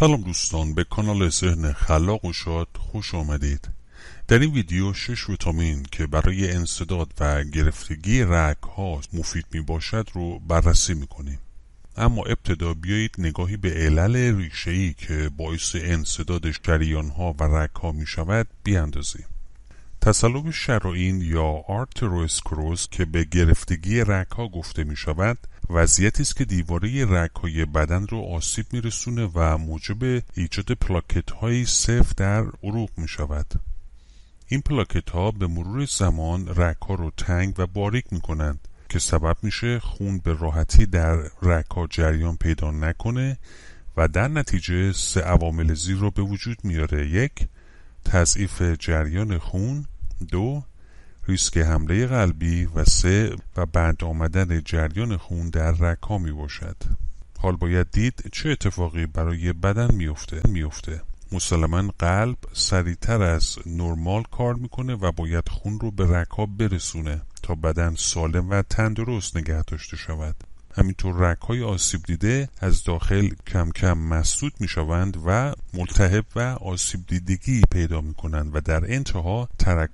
سلام دوستان به کانال ذهن خلاق و شاد خوش آمدید در این ویدیو 6 ویتامین که برای انصداد و گرفتگی رگ ها مفید می باشد رو بررسی می کنیم اما ابتدا بیایید نگاهی به علل ریشه ای که باعث انصداد جریان ها و رگ ها می شود بیاندازیم شر شراین یا آرتروسکروز که به گرفتگی رگ ها گفته می شود وضعیتی است که دیواره رگهای بدن رو آسیب میرسونه و موجب ایجاد پلاکت های در عروق می شود. این پلاکت ها به مرور زمان رگها رو تنگ و باریک می کنند که سبب میشه خون به راحتی در رگها جریان پیدا نکنه و در نتیجه سه عوامل زیر رو به وجود میاره یک تضعیف جریان خون دو ریسک حمله قلبی و سه و بعد آمدن جریان خون در رکا می باشد. حال باید دید چه اتفاقی برای بدن میفته میفته مسلما قلب سریعتر از نرمال کار میکنه و باید خون رو به رکاب برسونه تا بدن سالم و تندرست نگه داشته شود همینطور های آسیب دیده از داخل کم کم مسدود می شوند و ملتهب و آسیب دیدگی پیدا می کنند و در انتها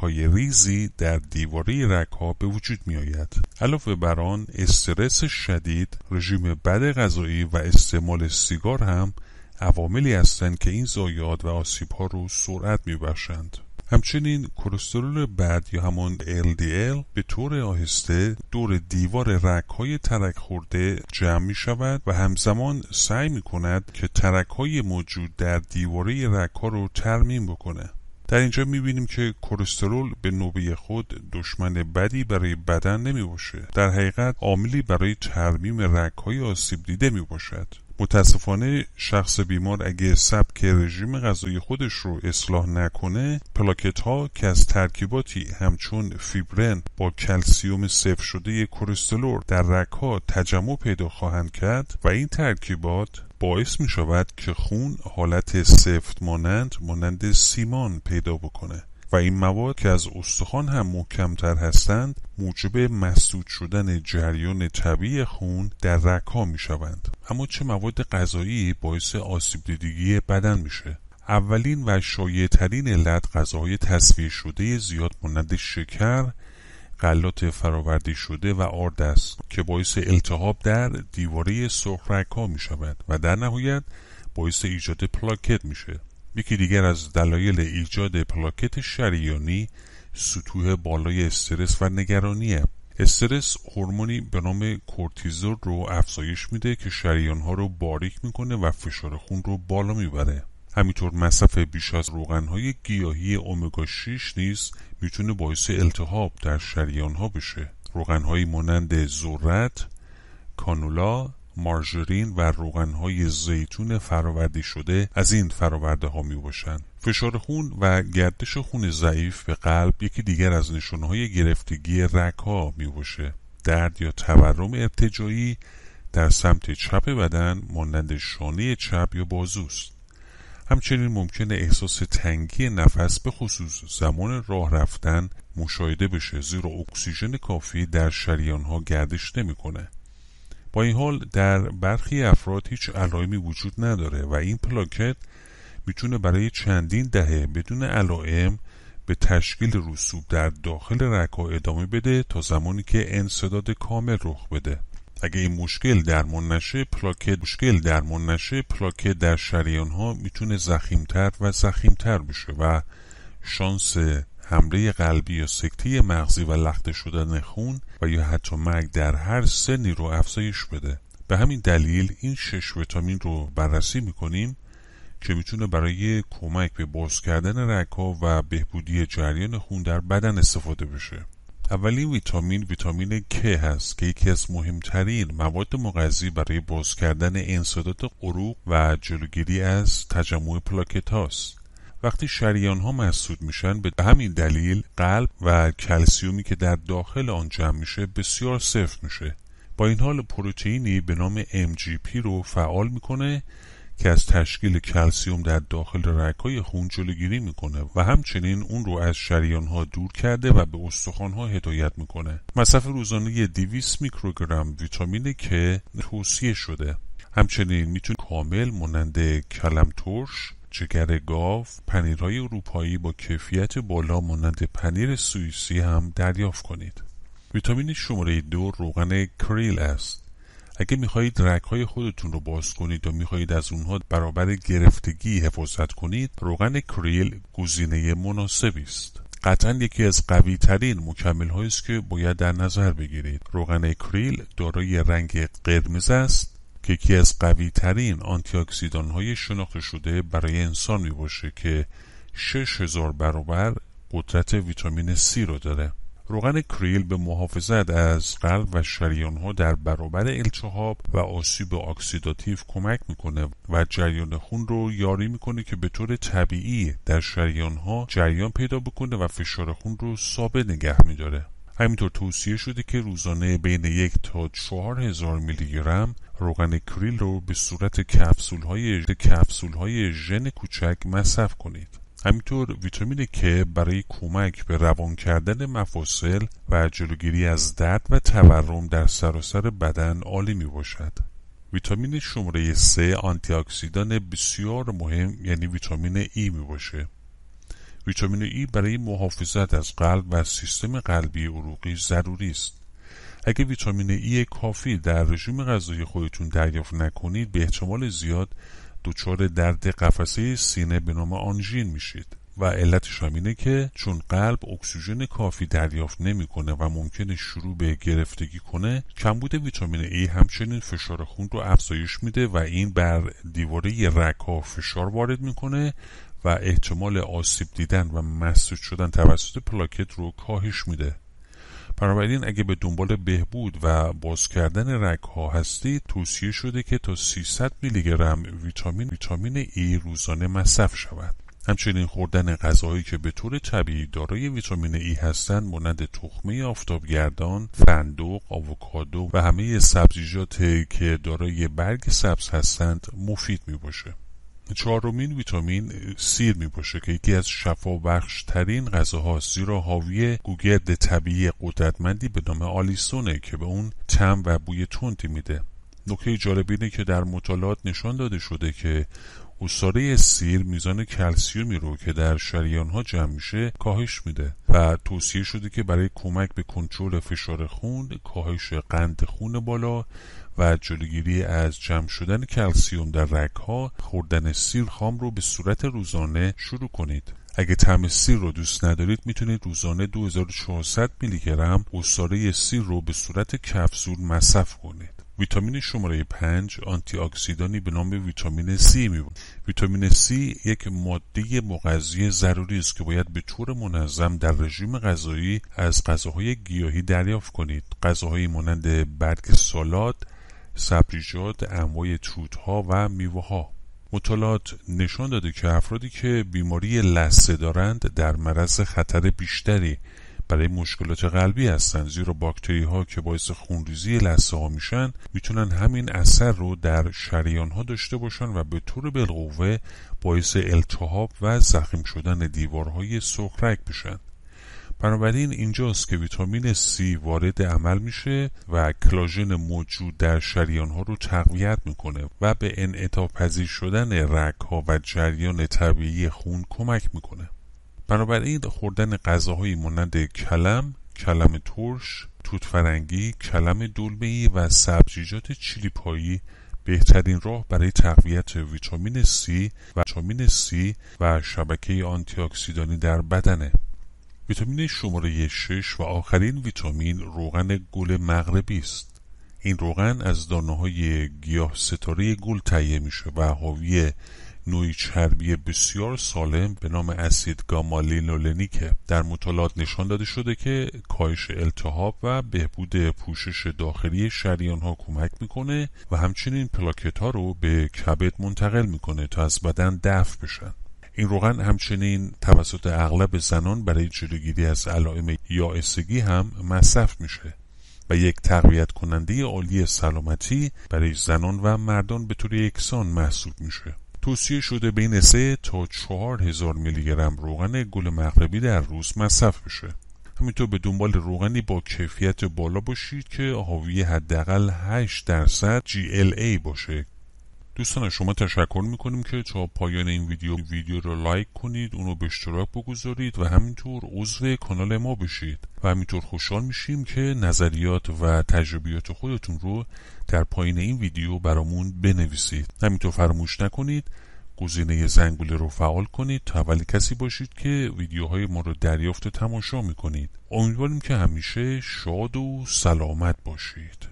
های ریزی در دیواره ها به وجود می آید. علاوه بر آن استرس شدید، رژیم بد غذایی و استعمال سیگار هم عواملی هستند که این زایاد و آسیب ها رو سرعت می بخشند. همچنین کلسترول بعد یا همون LDL به طور آهسته دور دیوار رگهای ترک خورده جمع می شود و همزمان سعی می کند که ترک های موجود در دیواره رک ها رو ترمیم بکنه. در اینجا می بینیم که کلسترول به نوبه خود دشمن بدی برای بدن نمی باشه. در حقیقت عاملی برای ترمیم های آسیب دیده می باشد. متاسفانه شخص بیمار اگه سبک رژیم غذایی خودش رو اصلاح نکنه پلاکت ها که از ترکیباتی همچون فیبرن با کلسیوم صفر شده کرستلور در رگها تجمع پیدا خواهند کرد و این ترکیبات باعث می شود که خون حالت سفت مانند مانند سیمان پیدا بکنه و این مواد که از استخوان هم محکمتر هستند موجب مسدود شدن جریان طبیعی خون در رگها می شوند اما چه مواد غذایی باعث آسیب دیدگی بدن میشه اولین و شایع ترین علت غذاهای تصویر شده زیاد مانند شکر غلات فراورده شده و آرد است که باعث التهاب در دیواره سرخرگها می شود و در نهایت باعث ایجاد پلاکت میشه یکی دیگر از دلایل ایجاد پلاکت شریانی سطوح بالای استرس و نگرانیه استرس هورمونی به نام کورتیزول رو افزایش میده که شریانها رو باریک میکنه و فشار خون رو بالا میبره همینطور مصرف بیش از روغنهای گیاهی اومگا 6 نیست میتونه باعث التهاب در شریانها بشه روغنهایی مانند ذرت کانولا مارژرین و روغنهای زیتون فراورده شده از این فرآورده ها می باشند. فشار خون و گردش خون ضعیف به قلب یکی دیگر از های گرفتگی ها می باشه. درد یا تورم ارتجایی در سمت چپ بدن مانند شانه چپ یا بازوست. همچنین ممکنه احساس تنگی نفس به خصوص زمان راه رفتن مشاهده بشه زیرا اکسیژن کافی در شریانها گردش نمیکنه. با این حال در برخی افراد هیچ علائمی وجود نداره و این پلاکت میتونه برای چندین دهه بدون علائم به تشکیل رسوب در داخل رگها ادامه بده تا زمانی که انصداد کامل رخ بده اگه این مشکل درمان نشه پلاکت مشکل درمان نشه پلاکت در شریان ها میتونه زخیمتر و زخیمتر بشه و شانس حمله قلبی یا سکته مغزی و لخته شدن خون و یا حتی مرگ در هر سنی رو افزایش بده به همین دلیل این شش ویتامین رو بررسی میکنیم که میتونه برای کمک به باز کردن رکا و بهبودی جریان خون در بدن استفاده بشه اولین ویتامین ویتامین K هست که یکی از مهمترین مواد مغذی برای باز کردن انسداد قروق و جلوگیری از تجمع پلاکت هاست وقتی شریان ها مسدود میشن به همین دلیل قلب و کلسیومی که در داخل آن جمع میشه بسیار صفر میشه با این حال پروتئینی به نام MGP رو فعال میکنه که از تشکیل کلسیوم در داخل رگهای خون جلوگیری میکنه و همچنین اون رو از شریان ها دور کرده و به استخوان ها هدایت میکنه. مصرف روزانه 200 میکروگرم ویتامین که توصیه شده. همچنین میتونه کامل مانند کلم ترش جگر گاو، پنیرهای اروپایی با کیفیت بالا مانند پنیر سوئیسی هم دریافت کنید. ویتامین شماره دو روغن کریل است. اگه میخواهید رگهای خودتون رو باز کنید و میخواهید از اونها برابر گرفتگی حفاظت کنید روغن کریل گزینه مناسبی است قطعا یکی از قوی ترین مکمل است که باید در نظر بگیرید روغن کریل دارای رنگ قرمز است که یکی از قوی ترین آنتی اکسیدان های شناخته شده برای انسان می باشه که 6000 برابر قدرت ویتامین C رو داره روغن کریل به محافظت از قلب و شریان ها در برابر التهاب و آسیب اکسیداتیو کمک میکنه و جریان خون رو یاری میکنه که به طور طبیعی در شریان ها جریان پیدا بکنه و فشار خون رو ثابت نگه میداره همینطور توصیه شده که روزانه بین یک تا چهار هزار میلی گرم روغن کریل رو به صورت کپسول های, کپسول های ژن کوچک مصرف کنید. همینطور ویتامین که برای کمک به روان کردن مفاصل و جلوگیری از درد و تورم در سراسر بدن عالی می باشد. ویتامین شماره 3 آنتی اکسیدان بسیار مهم یعنی ویتامین E می باشه. ویتامین ای برای محافظت از قلب و سیستم قلبی عروقی ضروری است. اگر ویتامین ای کافی در رژیم غذایی خودتون دریافت نکنید به احتمال زیاد دچار درد قفسه سینه به نام آنژین میشید و علتش هم اینه که چون قلب اکسیژن کافی دریافت نمیکنه و ممکنه شروع به گرفتگی کنه کمبود ویتامین ای همچنین فشار خون رو افزایش میده و این بر دیواره رگ فشار وارد میکنه و احتمال آسیب دیدن و مسدود شدن توسط پلاکت رو کاهش میده بنابراین اگه به دنبال بهبود و باز کردن رگ ها هستید توصیه شده که تا 300 میلی گرم ویتامین ویتامین ای روزانه مصرف شود همچنین خوردن غذاهایی که به طور طبیعی دارای ویتامین ای هستند مانند تخمه آفتابگردان، فندق، آووکادو و همه سبزیجات که دارای برگ سبز هستند مفید می باشه. چهارمین ویتامین سیر باشه که یکی از بخش ترین غذاهاست زیرا حاوی گوگرد طبیعی قدرتمندی به نام آلیسونه که به اون تم و بوی تندی میده نکته جالب اینه که در مطالعات نشان داده شده که اصاره سیر میزان کلسیومی رو که در شریانها جمع میشه کاهش میده و توصیه شده که برای کمک به کنترل فشار خون کاهش قند خون بالا و جلوگیری از جمع شدن کلسیوم در رگها خوردن سیر خام رو به صورت روزانه شروع کنید اگه طعم سیر رو دوست ندارید میتونید روزانه 2400 میلی گرم اصاره سیر رو به صورت کفزور مصرف کنید ویتامین شماره 5 آنتی اکسیدانی به نام ویتامین C می بود. ویتامین C یک ماده مغذی ضروری است که باید به طور منظم در رژیم غذایی از غذاهای گیاهی دریافت کنید. غذاهایی مانند برگ سالاد، سبزیجات، انواع توتها و میوه ها. مطالعات نشان داده که افرادی که بیماری لسه دارند در مرز خطر بیشتری برای مشکلات قلبی هستن زیرا باکتری ها که باعث خونریزی لثه ها میشن میتونن همین اثر رو در شریان ها داشته باشن و به طور بالقوه باعث التهاب و زخیم شدن دیوارهای سخرک بشن بنابراین اینجاست که ویتامین C وارد عمل میشه و کلاژن موجود در شریان ها رو تقویت میکنه و به انعطاف پذیر شدن رگ ها و جریان طبیعی خون کمک میکنه بنابراین خوردن غذاهایی مانند کلم، کلم ترش، فرنگی، کلم ای و سبزیجات چلیپایی بهترین راه برای تقویت ویتامین C و ویتامین C و شبکه آنتی اکسیدانی در بدنه. ویتامین شماره 6 و آخرین ویتامین روغن گل مغربی است. این روغن از دانه های گیاه ستاره گل تهیه میشه و حاوی نوعی چربی بسیار سالم به نام اسید گاما در مطالعات نشان داده شده که کاهش التهاب و بهبود پوشش داخلی شریان ها کمک میکنه و همچنین پلاکت ها رو به کبد منتقل میکنه تا از بدن دفع بشن این روغن همچنین توسط اغلب زنان برای جلوگیری از علائم یائسگی هم مصرف میشه و یک تقویت کننده عالی سلامتی برای زنان و مردان به طور یکسان محسوب میشه توصیه شده بین 3 تا 4 هزار میلی گرم روغن گل مغربی در روز مصرف بشه همینطور به دنبال روغنی با کیفیت بالا باشید که حاوی حداقل 8 درصد GLA باشه دوستان شما تشکر میکنیم که تا پایان این ویدیو ویدیو رو لایک کنید اونو به اشتراک بگذارید و همینطور عضو کانال ما بشید و همینطور خوشحال میشیم که نظریات و تجربیات خودتون رو در پایین این ویدیو برامون بنویسید همینطور فراموش نکنید گزینه زنگوله رو فعال کنید تا اولی کسی باشید که ویدیوهای ما رو دریافت و تماشا میکنید امیدواریم که همیشه شاد و سلامت باشید